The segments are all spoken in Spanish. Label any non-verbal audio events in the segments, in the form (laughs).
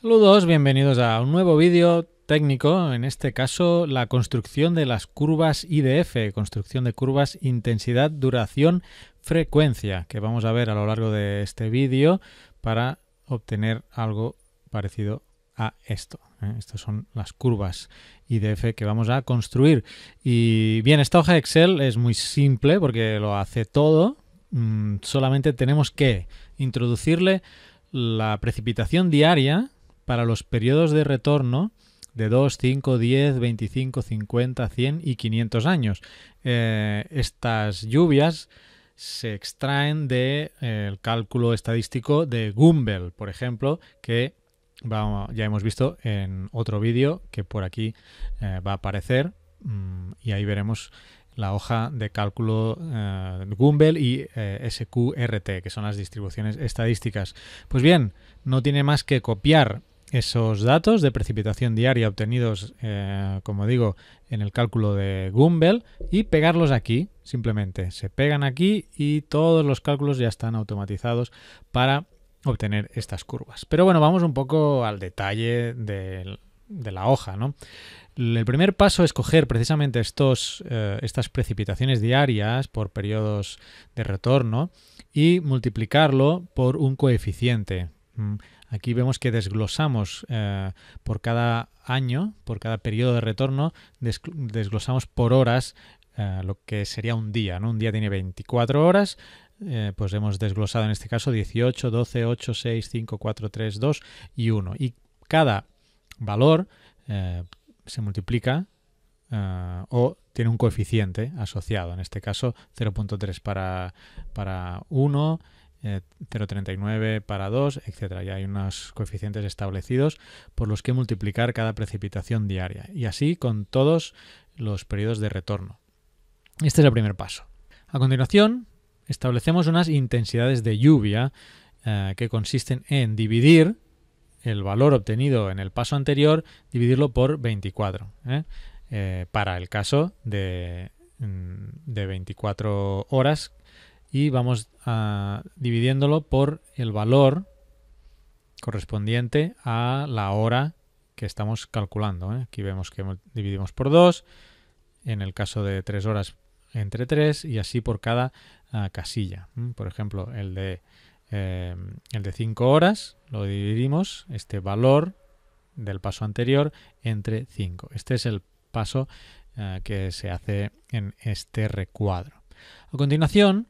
Saludos, bienvenidos a un nuevo vídeo técnico, en este caso la construcción de las curvas IDF, construcción de curvas intensidad, duración, frecuencia, que vamos a ver a lo largo de este vídeo para obtener algo parecido a esto. ¿eh? Estas son las curvas IDF que vamos a construir. Y bien, esta hoja Excel es muy simple porque lo hace todo, mm, solamente tenemos que introducirle la precipitación diaria para los periodos de retorno de 2, 5, 10, 25, 50, 100 y 500 años. Eh, estas lluvias se extraen del de, eh, cálculo estadístico de Gumbel, por ejemplo, que ya hemos visto en otro vídeo que por aquí eh, va a aparecer mm, y ahí veremos la hoja de cálculo eh, Gumbel y SQRT, que son las distribuciones estadísticas. Pues bien, no tiene más que copiar esos datos de precipitación diaria obtenidos, eh, como digo, en el cálculo de Gumbel y pegarlos aquí, simplemente. Se pegan aquí y todos los cálculos ya están automatizados para obtener estas curvas. Pero bueno, vamos un poco al detalle de, la hoja, El primer paso es coger precisamente estos, eh, estas precipitaciones diarias por periodos de retorno y multiplicarlo por un coeficiente. Mm. Aquí vemos que desglosamos eh, por cada año, por cada periodo de retorno, desglosamos por horas eh, lo que sería un día. Un día tiene 24 horas, eh, pues hemos desglosado en este caso 18, 12, 8, 6, 5, 4, 3, 2 y 1. Y cada valor se multiplica o tiene un coeficiente asociado, en este caso 0.3 para, para 1, 0,39 eh, para 2, etc. Ya hay unos coeficientes establecidos por los que multiplicar cada precipitación diaria. Y así con todos los periodos de retorno. Este es el primer paso. A continuación, establecemos unas intensidades de lluvia eh, que consisten en dividir el valor obtenido en el paso anterior, dividirlo por 24. ¿eh? para el caso de, mm, de, 24 horas y vamos a, ah, dividiéndolo por el valor correspondiente a la hora que estamos calculando. ¿eh? Aquí vemos que dividimos por 2, en el caso de 3 horas entre 3 y así por cada ah, casilla. Por ejemplo, el de, eh, el de 5 horas lo dividimos, este valor del paso anterior, entre 5. Este es el paso ah, que se hace en este recuadro. A continuación,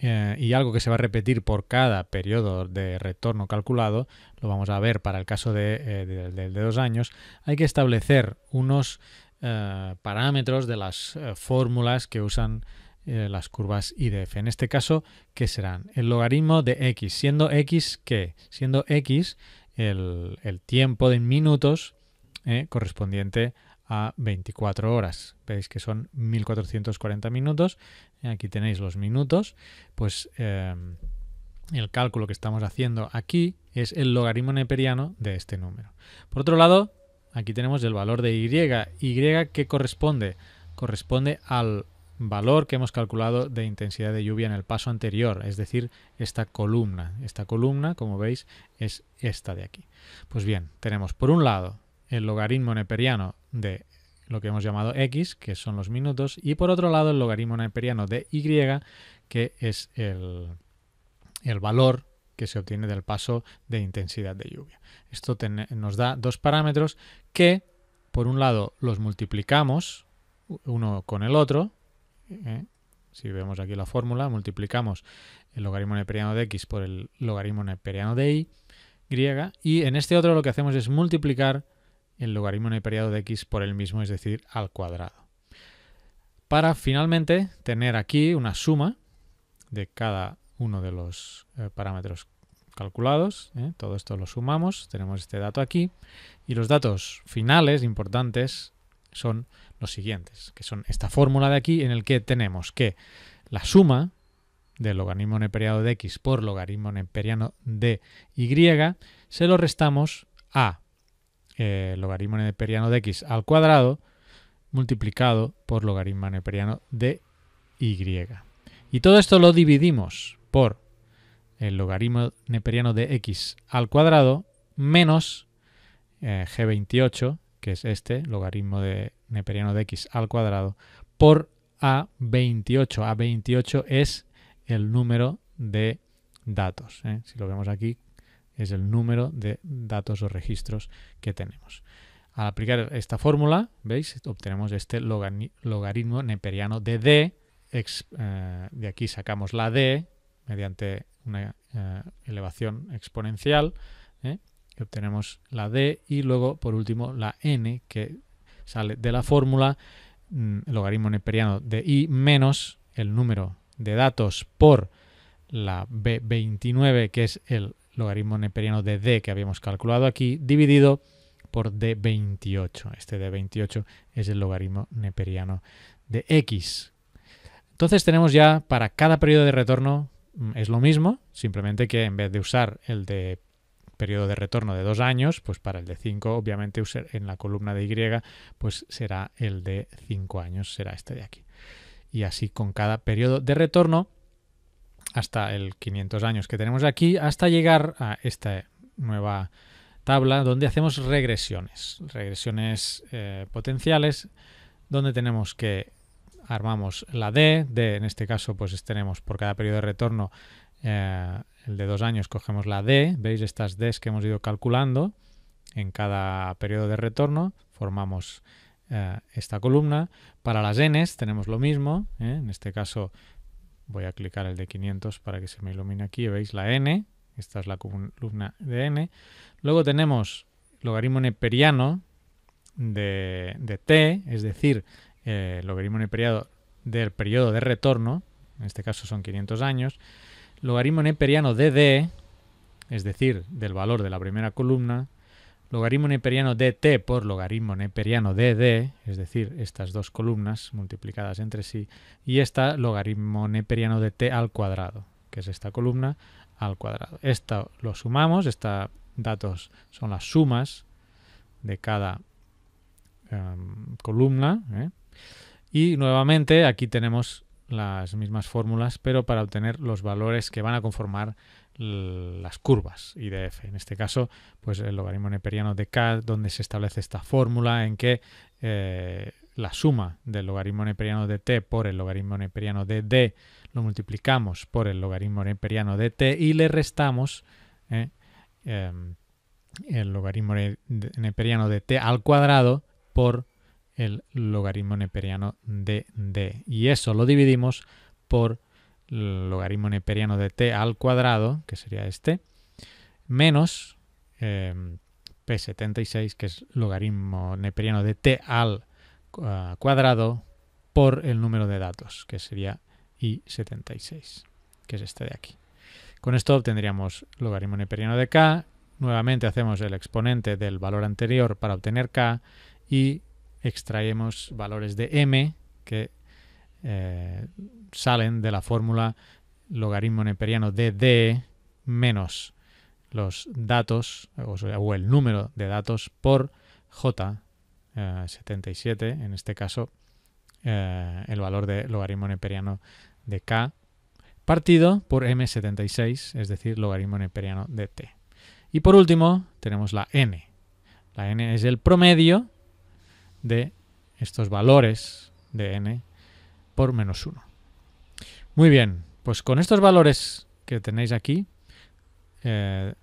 eh, y algo que se va a repetir por cada periodo de retorno calculado, lo vamos a ver para el caso de, eh, de, dos años, hay que establecer unos eh, parámetros de las fórmulas que usan las curvas IDF. En este caso, ¿qué serán? El logaritmo de x, siendo x que, siendo x el, el tiempo de minutos correspondiente a a 24 horas. Veis que son 1440 minutos. Aquí tenéis los minutos. Pues em, el cálculo que estamos haciendo aquí es el logaritmo neperiano de este número. Por otro lado, aquí tenemos el valor de y. ¿Y que corresponde? Corresponde al valor que hemos calculado de intensidad de lluvia en el paso anterior, es decir, esta columna. Esta columna, como veis, es esta de aquí. Pues bien, tenemos por un lado el logaritmo neperiano de lo que hemos llamado x, que son los minutos, y por otro lado el logaritmo neperiano de y, que es el, valor que se obtiene del paso de intensidad de lluvia. Esto nos da dos parámetros que, por un lado, los multiplicamos uno con el otro. ¿eh? Si vemos aquí la fórmula, multiplicamos el logaritmo neperiano de x por el logaritmo neperiano de y, y en este otro lo que hacemos es multiplicar el logaritmo en de x por el mismo, es decir, al cuadrado. Para finalmente tener aquí una suma de cada uno de los eh, parámetros calculados, ¿eh? todo esto lo sumamos, tenemos este dato aquí, y los datos finales importantes son los siguientes, que son esta fórmula de aquí en el que tenemos que la suma del logaritmo neperiano de x por logaritmo neperiano de y se lo restamos a eh, logaritmo neperiano de x al cuadrado multiplicado por logaritmo neperiano de y. Y todo esto lo dividimos por el logaritmo neperiano de x al cuadrado menos eh, g28, que es este, logaritmo de neperiano de x al cuadrado, por a28. A28 es el número de datos. ¿eh? Si lo vemos aquí, es el número de datos o registros que tenemos. Al aplicar esta fórmula, ¿veis? Obtenemos este logaritmo neperiano de D. Eh, de aquí sacamos la D mediante una eh, elevación exponencial. ¿eh? obtenemos la D y luego, por último, la N que sale de la fórmula mm, logaritmo neperiano de I menos el número de datos por la B29, que es el logaritmo neperiano de d que habíamos calculado aquí, dividido por d28. Este d28 es el logaritmo neperiano de x. Entonces tenemos ya para cada periodo de retorno mm, es lo mismo, simplemente que en vez de usar el de periodo de retorno de dos años, pues para el de 5 obviamente en la columna de y pues será el de 5 años, será este de aquí. Y así con cada periodo de retorno hasta el 500 años que tenemos aquí, hasta llegar a esta nueva tabla donde hacemos regresiones, regresiones eh, potenciales, donde tenemos que armamos la D, D en este caso pues tenemos por cada periodo de retorno eh, el de dos años cogemos la D, veis estas Ds que hemos ido calculando en cada periodo de retorno, formamos eh, esta columna. Para las Ns tenemos lo mismo, en este caso Voy a clicar el de 500 para que se me ilumine aquí. Veis la n. Esta es la columna de n. Luego tenemos logaritmo neperiano de, de t, es decir, eh, logaritmo neperiano del periodo de retorno. En este caso son 500 años. Logaritmo neperiano de d, es decir, del valor de la primera columna, Logaritmo neperiano de t por logaritmo neperiano de d, es decir, estas dos columnas multiplicadas entre sí, y esta logaritmo neperiano de t al cuadrado, que es esta columna al cuadrado. Esto lo sumamos, estos datos son las sumas de cada em, columna, ¿eh? y nuevamente aquí tenemos las mismas fórmulas, pero para obtener los valores que van a conformar las curvas y En este caso, pues el logaritmo neperiano de k, donde se establece esta fórmula en que eh, la suma del logaritmo neperiano de t por el logaritmo neperiano de d lo multiplicamos por el logaritmo neperiano de t y le restamos eh, em, el logaritmo neperiano de t al cuadrado por el logaritmo neperiano de d. Y eso lo dividimos por logaritmo neperiano de t al cuadrado, que sería este, menos em, p76, que es logaritmo neperiano de t al ah, cuadrado, por el número de datos, que sería i76, que es este de aquí. Con esto obtendríamos logaritmo neperiano de k, nuevamente hacemos el exponente del valor anterior para obtener k y extraemos valores de m, que eh, salen de la fórmula logaritmo neperiano de D menos los datos o, el número de datos por J77, eh, en este caso eh, el valor de logaritmo neperiano de K partido por M76, es decir, logaritmo neperiano de T. Y por último tenemos la N. La N es el promedio de estos valores de N por menos 1. Muy bien, pues con estos valores que tenéis aquí, eh,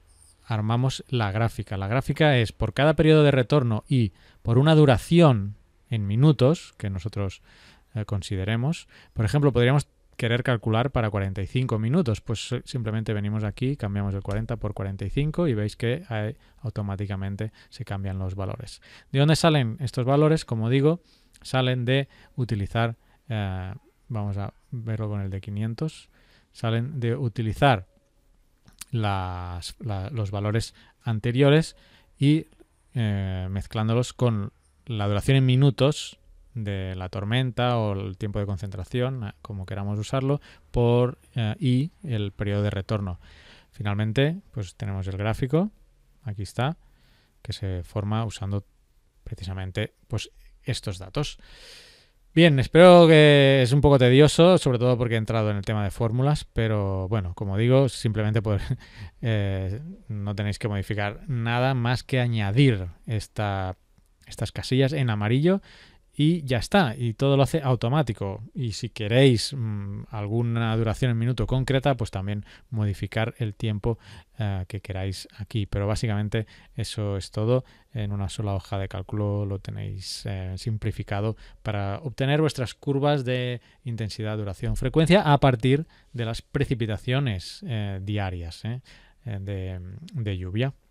armamos la gráfica. La gráfica es por cada periodo de retorno y por una duración en minutos que nosotros eh, consideremos. Por ejemplo, podríamos querer calcular para 45 minutos. Pues eh, simplemente venimos aquí, cambiamos el 40 por 45 y veis que automáticamente se cambian los valores. ¿De dónde salen estos valores? Como digo, salen de utilizar eh, vamos a verlo con el de 500, salen de utilizar los valores anteriores y eh, mezclándolos con la duración en minutos de la tormenta o el tiempo de concentración, eh, como queramos usarlo, por, y el periodo de retorno. Finalmente, pues tenemos el gráfico, aquí está, que se forma usando precisamente pues, estos datos. Bien, espero que es un poco tedioso, sobre todo porque he entrado en el tema de fórmulas, pero bueno, como digo, simplemente (laughs) eh, no tenéis que modificar nada más que añadir estas casillas en amarillo y ya está, y todo lo hace automático. Y si queréis mm, alguna duración en minuto concreta, pues también modificar el tiempo eh, que queráis aquí. Pero básicamente eso es todo. En una sola hoja de cálculo lo tenéis eh, simplificado para obtener vuestras curvas de intensidad, duración, frecuencia a partir de las precipitaciones eh, diarias de lluvia.